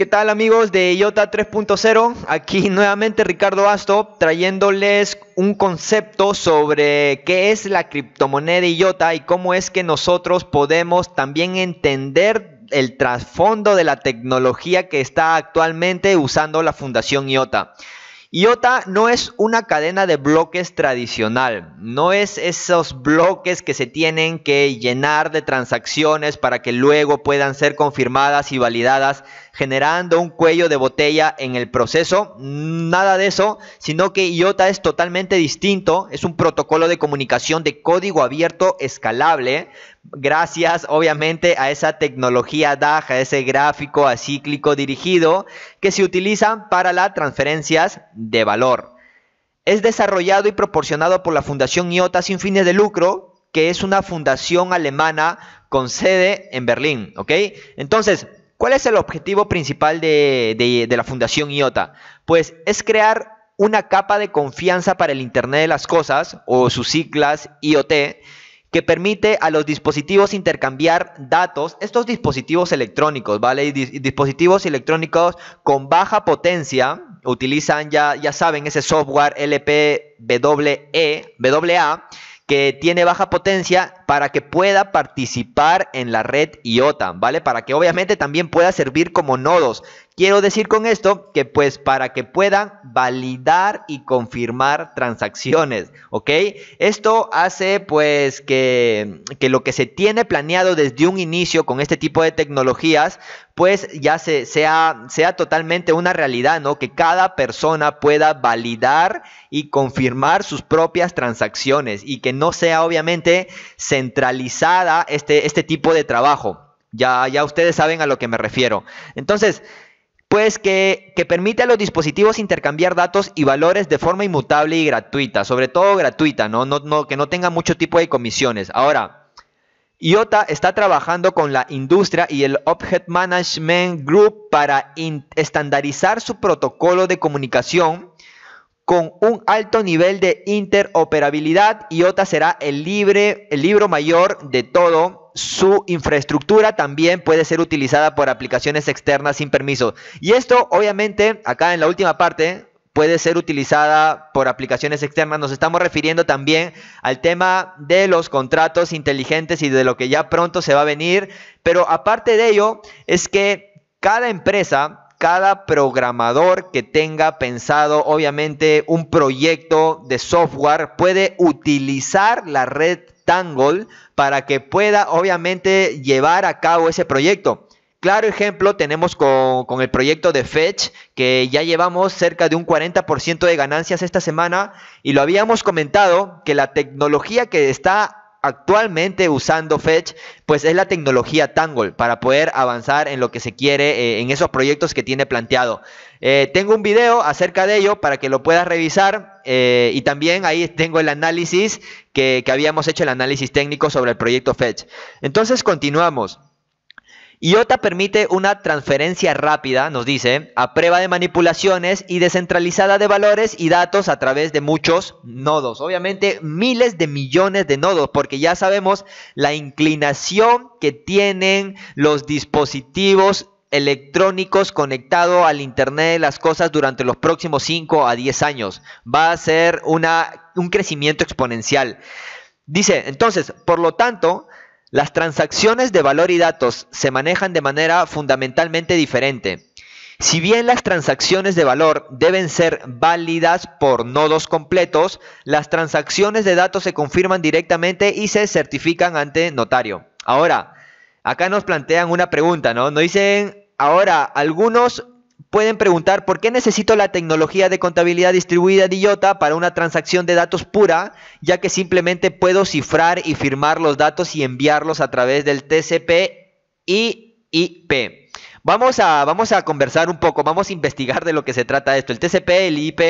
¿Qué tal amigos de IOTA 3.0? Aquí nuevamente Ricardo Asto trayéndoles un concepto sobre qué es la criptomoneda IOTA y cómo es que nosotros podemos también entender el trasfondo de la tecnología que está actualmente usando la Fundación IOTA. IOTA no es una cadena de bloques tradicional, no es esos bloques que se tienen que llenar de transacciones para que luego puedan ser confirmadas y validadas, generando un cuello de botella en el proceso, nada de eso, sino que IOTA es totalmente distinto, es un protocolo de comunicación de código abierto escalable gracias obviamente a esa tecnología DAG, a ese gráfico acíclico dirigido que se utiliza para las transferencias de valor. Es desarrollado y proporcionado por la Fundación IOTA sin fines de lucro, que es una fundación alemana con sede en Berlín, ¿ok? Entonces, ¿cuál es el objetivo principal de, de la Fundación IOTA? Pues es crear una capa de confianza para el Internet de las Cosas o sus siglas IoT que permite a los dispositivos intercambiar datos, estos dispositivos electrónicos, ¿vale? Y dispositivos electrónicos con baja potencia, utilizan ya, ya saben, ese software LPWE, WA, que tiene baja potencia para que pueda participar en la red IOTA, ¿vale? Para que obviamente también pueda servir como nodos. Quiero decir con esto que pues para que puedan validar y confirmar transacciones, ¿ok? Esto hace pues que, lo que se tiene planeado desde un inicio con este tipo de tecnologías pues ya se, sea, sea totalmente una realidad, ¿no? Que cada persona pueda validar y confirmar sus propias transacciones y que no sea obviamente centralizada este, este tipo de trabajo. Ya, ya ustedes saben a lo que me refiero. Entonces, pues que, que, permite a los dispositivos intercambiar datos y valores de forma inmutable y gratuita, sobre todo gratuita, ¿no? No, no, que no tenga mucho tipo de comisiones. Ahora, IOTA está trabajando con la industria y el Object Management Group para estandarizar su protocolo de comunicación con un alto nivel de interoperabilidad y otra será el, el libro mayor de todo. Su infraestructura también puede ser utilizada por aplicaciones externas sin permiso. Y esto, obviamente, acá en la última parte, puede ser utilizada por aplicaciones externas. Nos estamos refiriendo también al tema de los contratos inteligentes y de lo que ya pronto se va a venir. Pero aparte de ello, es que cada empresa cada programador que tenga pensado, obviamente, un proyecto de software puede utilizar la red Tangle para que pueda, obviamente, llevar a cabo ese proyecto. Claro ejemplo tenemos con, el proyecto de Fetch, que ya llevamos cerca de un 40% de ganancias esta semana y lo habíamos comentado que la tecnología que está actualmente usando Fetch, pues es la tecnología Tangle para poder avanzar en lo que se quiere, eh, en esos proyectos que tiene planteado. Eh, tengo un video acerca de ello para que lo puedas revisar eh, y también ahí tengo el análisis que habíamos hecho, el análisis técnico sobre el proyecto Fetch. Entonces continuamos. IOTA permite una transferencia rápida, nos dice, a prueba de manipulaciones y descentralizada de valores y datos a través de muchos nodos. Obviamente miles de millones de nodos, porque ya sabemos la inclinación que tienen los dispositivos electrónicos conectados al Internet de las Cosas durante los próximos 5 a 10 años. Va a ser una, un crecimiento exponencial. Dice, entonces, por lo tanto, las transacciones de valor y datos se manejan de manera fundamentalmente diferente. Si bien las transacciones de valor deben ser válidas por nodos completos, las transacciones de datos se confirman directamente y se certifican ante notario. Ahora, acá nos plantean una pregunta, ¿no? Nos dicen, ahora, algunos pueden preguntar por qué necesito la tecnología de contabilidad distribuida de IOTA para una transacción de datos pura, ya que simplemente puedo cifrar y firmar los datos y enviarlos a través del TCP y IP. Vamos a, vamos a conversar un poco, vamos a investigar de lo que se trata esto. El TCP, el IP,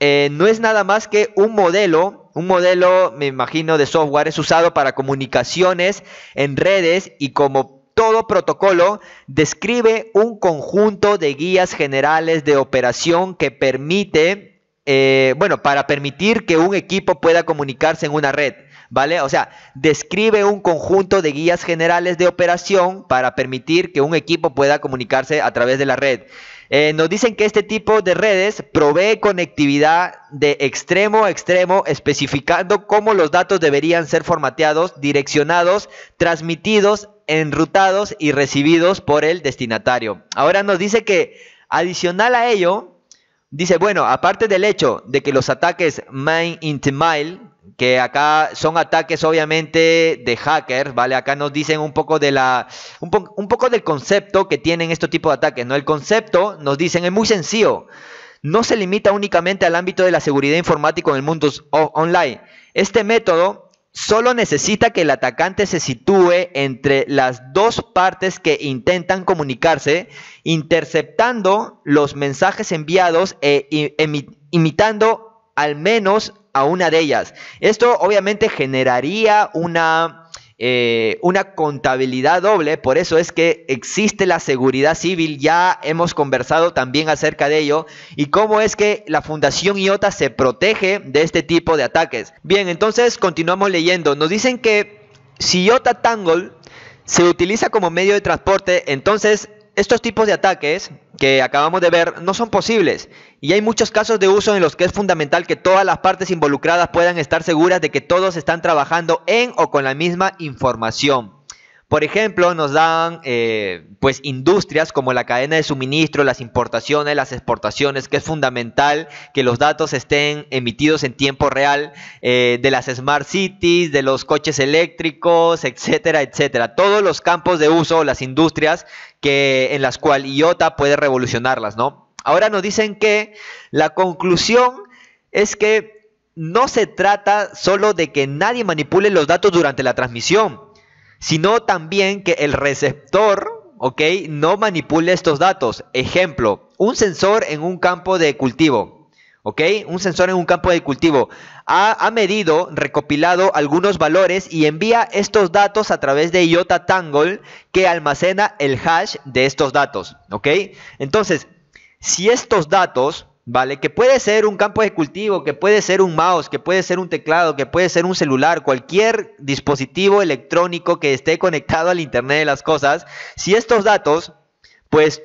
eh, no es nada más que un modelo, un modelo, me imagino, de software, es usado para comunicaciones en redes y como todo protocolo describe un conjunto de guías generales de operación que permite, eh, bueno, para permitir que un equipo pueda comunicarse en una red, ¿vale? O sea, describe un conjunto de guías generales de operación para permitir que un equipo pueda comunicarse a través de la red. Eh, nos dicen que este tipo de redes provee conectividad de extremo a extremo, especificando cómo los datos deberían ser formateados, direccionados, transmitidos, enrutados y recibidos por el destinatario. Ahora nos dice que adicional a ello, dice, bueno, aparte del hecho de que los ataques main into mile que acá son ataques obviamente de hackers, ¿vale? Acá nos dicen un poco de la un, poco del concepto que tienen estos tipos de ataques, ¿no? El concepto nos dicen es muy sencillo. No se limita únicamente al ámbito de la seguridad informática en el mundo online. Este método solo necesita que el atacante se sitúe entre las dos partes que intentan comunicarse, interceptando los mensajes enviados e imitando al menos a una de ellas. Esto obviamente generaría una, eh, una contabilidad doble, por eso es que existe la seguridad civil, ya hemos conversado también acerca de ello, y cómo es que la Fundación IOTA se protege de este tipo de ataques. Bien, entonces continuamos leyendo, nos dicen que si IOTA Tangle se utiliza como medio de transporte, entonces estos tipos de ataques que acabamos de ver no son posibles y hay muchos casos de uso en los que es fundamental que todas las partes involucradas puedan estar seguras de que todos están trabajando en o con la misma información. Por ejemplo, nos dan eh, pues industrias como la cadena de suministro, las importaciones, las exportaciones, que es fundamental que los datos estén emitidos en tiempo real eh, de las smart cities, de los coches eléctricos, etcétera, etcétera. Todos los campos de uso, las industrias que en las cuales IOTA puede revolucionarlas, ¿no? Ahora nos dicen que la conclusión es que no se trata solo de que nadie manipule los datos durante la transmisión sino también que el receptor, ¿ok? No manipule estos datos. Ejemplo, un sensor en un campo de cultivo, ¿ok? Un sensor en un campo de cultivo ha, medido, recopilado algunos valores y envía estos datos a través de IOTA Tangle que almacena el hash de estos datos, ¿ok? Entonces, si estos datos ¿vale? Que puede ser un campo de cultivo, que puede ser un mouse, que puede ser un teclado, que puede ser un celular, cualquier dispositivo electrónico que esté conectado al Internet de las Cosas, si estos datos, pues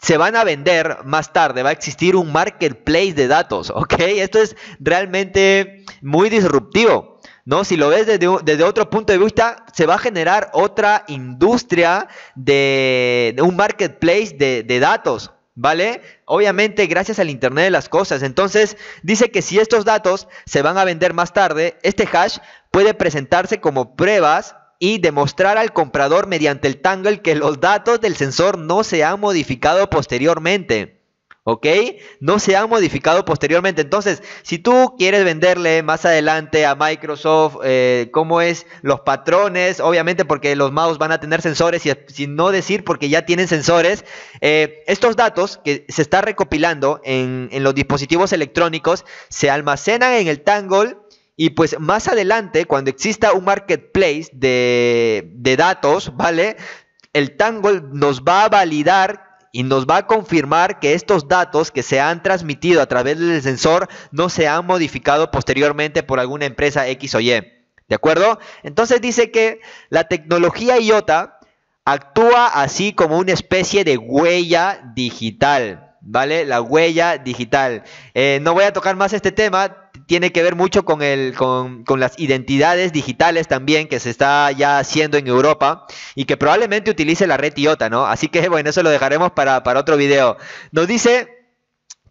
se van a vender más tarde, va a existir un marketplace de datos, ¿ok? Esto es realmente muy disruptivo. ¿No? Si lo ves desde, otro punto de vista, se va a generar otra industria de, un marketplace de, de datos, ¿vale? Obviamente gracias al Internet de las Cosas. Entonces, dice que si estos datos se van a vender más tarde, este hash puede presentarse como pruebas y demostrar al comprador mediante el Tangle que los datos del sensor no se han modificado posteriormente. ¿ok? No se han modificado posteriormente. Entonces, si tú quieres venderle más adelante a Microsoft eh, cómo es los patrones, obviamente porque los mouse van a tener sensores, y, si no decir porque ya tienen sensores, eh, estos datos que se está recopilando en, los dispositivos electrónicos se almacenan en el Tangle y pues más adelante, cuando exista un marketplace de, de, datos, ¿vale? El Tangle nos va a validar y nos va a confirmar que estos datos que se han transmitido a través del sensor no se han modificado posteriormente por alguna empresa X o Y. ¿De acuerdo? Entonces dice que la tecnología IOTA actúa así como una especie de huella digital. ¿vale? La huella digital. Eh, no voy a tocar más este tema, tiene que ver mucho con, con, las identidades digitales también que se está ya haciendo en Europa y que probablemente utilice la red IOTA, ¿no? Así que bueno, eso lo dejaremos para, otro video. Nos dice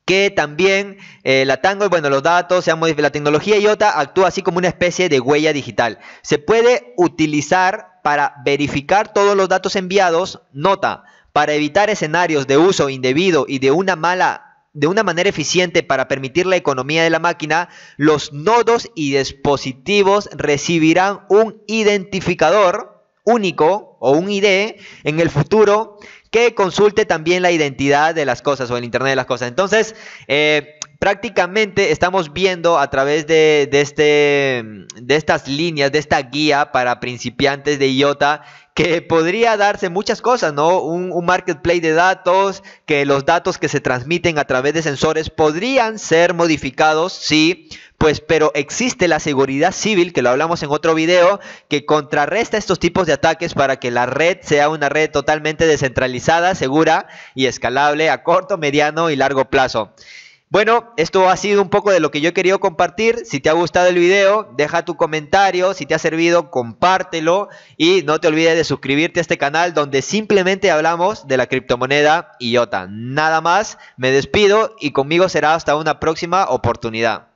que también eh, la Tango, bueno, los datos, la tecnología IOTA actúa así como una especie de huella digital. Se puede utilizar para verificar todos los datos enviados, nota, para evitar escenarios de uso indebido y de una mala de una manera eficiente para permitir la economía de la máquina, los nodos y dispositivos recibirán un identificador único o un ID en el futuro que consulte también la identidad de las cosas o el Internet de las cosas. Entonces, eh, prácticamente estamos viendo a través de, este, de estas líneas, de esta guía para principiantes de IOTA, que podría darse muchas cosas, ¿no? Un, un, marketplace de datos, que los datos que se transmiten a través de sensores podrían ser modificados, sí, pues, pero existe la seguridad civil, que lo hablamos en otro video, que contrarresta estos tipos de ataques para que la red sea una red totalmente descentralizada, segura y escalable a corto, mediano y largo plazo. Bueno, esto ha sido un poco de lo que yo he querido compartir. Si te ha gustado el video, deja tu comentario. Si te ha servido, compártelo. Y no te olvides de suscribirte a este canal donde simplemente hablamos de la criptomoneda IOTA. Nada más, me despido y conmigo será hasta una próxima oportunidad.